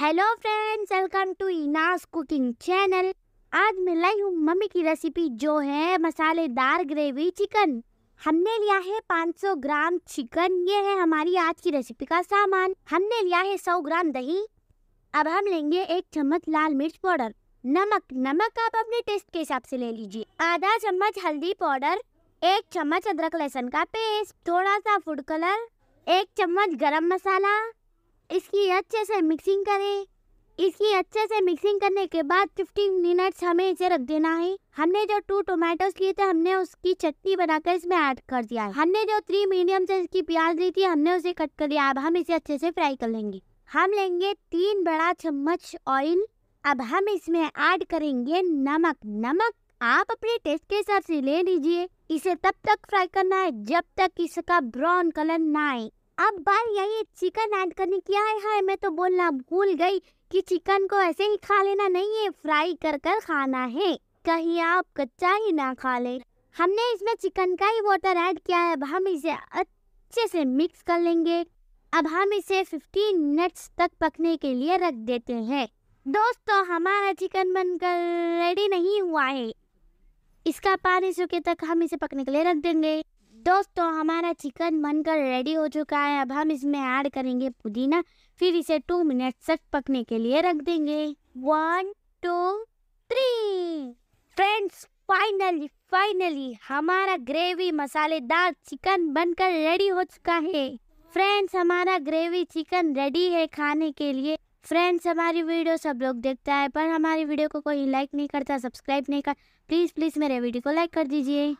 hello friends welcome to इनास cooking channel आज मैं लाई हूँ मम्मी की रेसिपी जो है मसालेदार ग्रेवी चिकन हमने लिया है 500 ग्राम चिकन ये है हमारी आज की रेसिपी का सामान हमने लिया है 100 ग्राम दही अब हम लेंगे एक चम्मच लाल मिर्च पाउडर नमक नमक आप अपने टेस्ट के हिसाब से ले लीजिए आधा चम्मच हल्दी पाउडर एक चम्मच अदरक लहसुन का पेस्ट थोड़ा सा फूड कलर एक चम्मच गरम मसाला इसकी अच्छे से मिक्सिंग करें इसकी अच्छे से मिक्सिंग करने के बाद 15 मिनट्स हमें इसे रख देना है हमने जो टू टोमेटो लिए थे हमने उसकी चटनी बनाकर इसमें ऐड कर दिया है हमने जो थ्री मीडियम साइज की प्याज ली थी हमने उसे कट कर दिया अब हम इसे अच्छे से फ्राई कर लेंगे हम लेंगे तीन बड़ा चम्मच ऑयल अब हम इसमें ऐड करेंगे नमक नमक आप अपने टेस्ट के हिसाब से ले लीजिए इसे तब तक फ्राई करना है जब तक इसका ब्राउन कलर ना आए अब बार यही चिकन ऐड करने किया है हाय मैं तो बोलना भूल गई कि चिकन को ऐसे ही खा लेना नहीं है फ्राई कर कर खाना है कहीं आप कच्चा ही ना खा ले हमने इसमें चिकन का ही वाटर ऐड किया है अब हम इसे अच्छे से मिक्स कर लेंगे अब हम इसे 15 मिनट्स तक पकने के लिए रख देते हैं दोस्तों हमारा चिकन बनकर रेडी नहीं हुआ है इसका पानी सूखे तक हम इसे पकने के लिए रख देंगे दोस्तों हमारा चिकन बनकर रेडी हो चुका है अब हम इसमें ऐड करेंगे पुदीना फिर इसे टू मिनट तक पकने के लिए रख देंगे one two three friends finally finally हमारा ग्रेवी मसालेदार चिकन बनकर रेडी हो चुका है फ्रेंड्स हमारा ग्रेवी चिकन रेडी है खाने के लिए फ्रेंड्स हमारी वीडियो सब लोग देखता है पर हमारी वीडियो को कोई लाइक नहीं करता सब्सक्राइब नहीं कर प्लीज़ प्लीज़ मेरे वीडियो को लाइक कर दीजिए